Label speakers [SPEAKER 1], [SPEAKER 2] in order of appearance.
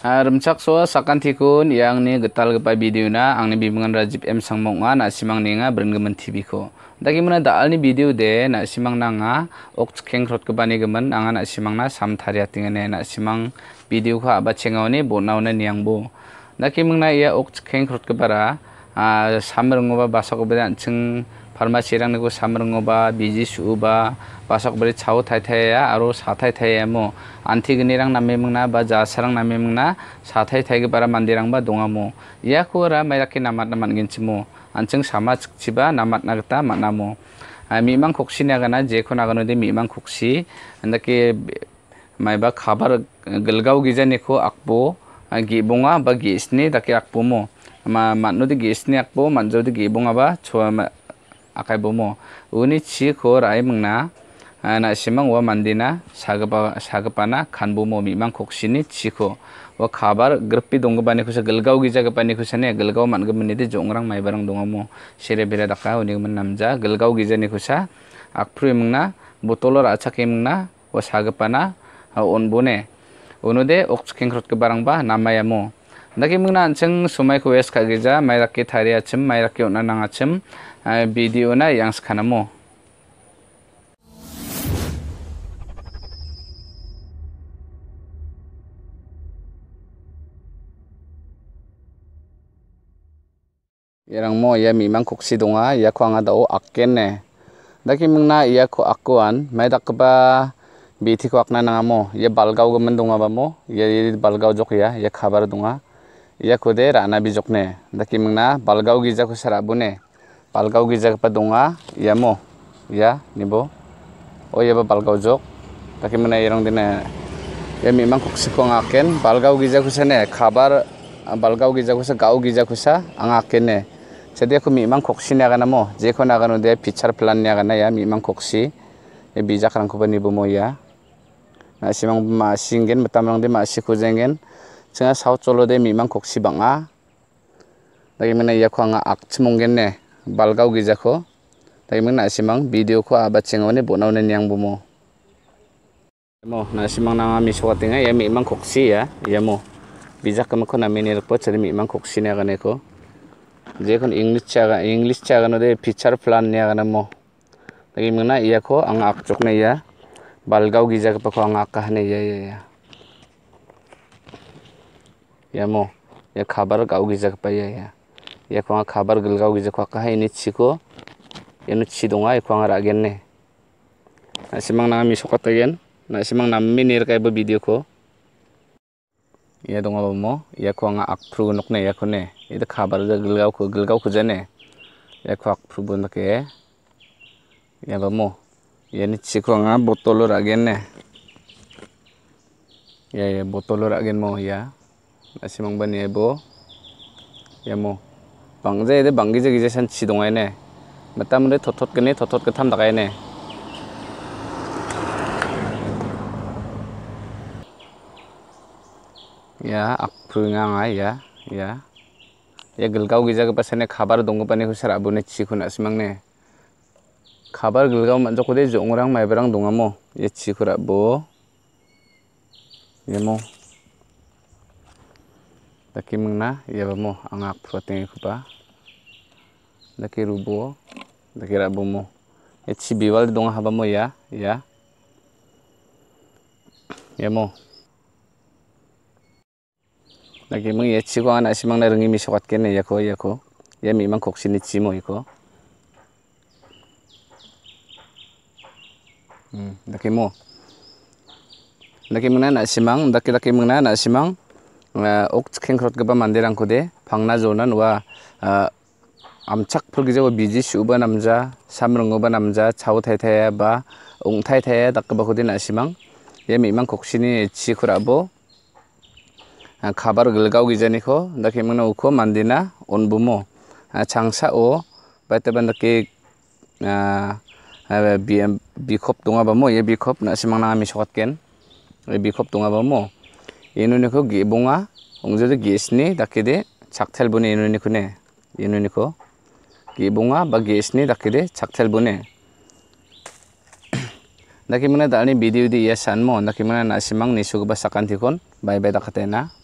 [SPEAKER 1] Remcak so sakan tikun yang ni getal gepa video na ang ni bimengan Rajib M Sang Sangmong na simang ni nga berenggemen TV ko. Dagi muna daal ni video de na simang nanga. nga ok tkeng krot gepa ni gemen ang na simang na sam tariya tingan na simang video ko abat cengaw ni bo naw na niyang bo. Dagi muna iya ok tkeng krot gepa ra ah, sam merengoba basa ko bedan ceng farmasi rang niku samrung ba biji suuba ba pasok beri cawu thai thai ya aro sa tai thai ya mo anti gni rang nami mengna ba ja sarang nami mengna sa tai tai ge mandi rang ba donga mo ya ko ra mai rakhi namat namat gin chimo anching sama ciba namat nagta manamo ah, mimang koksi nagana je ko nagano de mimang koksi andake maiba khabar galgau gijani ko akbo gi ah, bunga ba gi isni dake akpo mo ma matno de gi isni akpo manjo de gi bunga ba chwa akai bomo uni chi ko rai mengna na eh, simang wa mandina sagapa sagapana kan bomo mimang koksini chi ko wa khabar grippi dongbani khusa galgau gi jagapani khusa ne galgau rang mai jongrang maibarang dongomo sire bira daka uni man namja galgau gi jani pri mung mengna botolor mung na wa sagapana onbone unude okchkingrot ke barangba amo daki mengna anceng sumai ku es kagija mairaki thari mai mairaki onanang acem. Ah, video na yang sekarang mo. Yang mo ya memang kuksi dunga ya ko anga dao akken ne. Daki mengna ya ko akuan mai dakba biti ko akna nanga mo ya balgau gamen dunga ba mo ya, ya, ya balgau jok ya ya khabar dunga ya ko de rana bijok ne. Daki mengna balgau gija sarabu sarabune palkau gijak patunga ya mo ya nibo oh ya ba palkau jok Tapi mana irong dina ya memang kusikong aken palkau gijak kusane kabar ah, palkau gijak kusa kau gijak kusa ang aken ne jadi aku memang koksi ni akan mo jeko na akan udah pichar plan ni akan ya memang koksi ya bijak rangku panibo mo ya na simang masinggen betamang de masiku sehingga saut sao dia memang mimang koksi bangga. Lagi mana ia nggak aktif mungkin ne tai gijako na nasimang video ko abat ah, singawani bonawnen yang bumo mo nasimang nanga miswatinga ya mang khoksi ya ya mo bijak kamako na menirpo chari mang khoksi ne gane ko kon english chaga english chaga no de picture plan ne gane mo tagimang na ya ko ang chok ne ya balgaw gijak pa ko ang akah ne ya ya ya ya mo ya khabar gau jak pa ya ya ya kwa kabar gelgau gi kwa kaha ini chiko enu chi kwa ekwanga ragen ne na simang na mi sokot again na simang na minir kai bo video ko ia donga bomo nga ak akpru nok ne ia kone ida kabar ja gelgau ko gelgau ko jane ya kwa pru bo nake ya bomo ya ni chiko nga botolo ragen ne ya ia botolo ragen mo ya na simang bani ebo ya mo bangje ede bangi je gije san chi dongai ne matam re totot thot gane thot thot ka ne ya akpru ngangai ya ya ya gelgau gija ke pasane khabar dongo pani husar abu ne chi khuna simang ne khabar gelgau manjo kode jongrang maibrang dongamo ya chi rabu bo ya, mo daki mengna ya bamo angak fatingi kupa daki rubo daki rabomo et si biwal dong habamo ya ya ya mo daki meng ya si ko anak si mang narengi misokat kene ya ko ya ko ya mi kok sini cimo iko ya hmm daki mo daki mengna si simang daki daki mengna si simang ok tsikeng krot gaba mandirang kode pangna zonan wa am chak pul biji shi namja sam rongo ba namja chau tai tai ba ong tai tai dak gaba kode na shimang ye mi mang kok shini bo kabar gil gau gize niko dak imang na uko mandina on bumo chang o ba te ban bi bi tunga ba mo ye bi khop mang shimang na mi shokat ken ye tunga ba inuni ko gi bunga ongjo de gi sni dakide chakthel bune inuni ko ne inuni ko gi bunga ba gi sni dakide chakthel bune dakimana dani bidi bidi ya sanmo dakimana nasimang nisu ba sakanti kon bye bye dakate na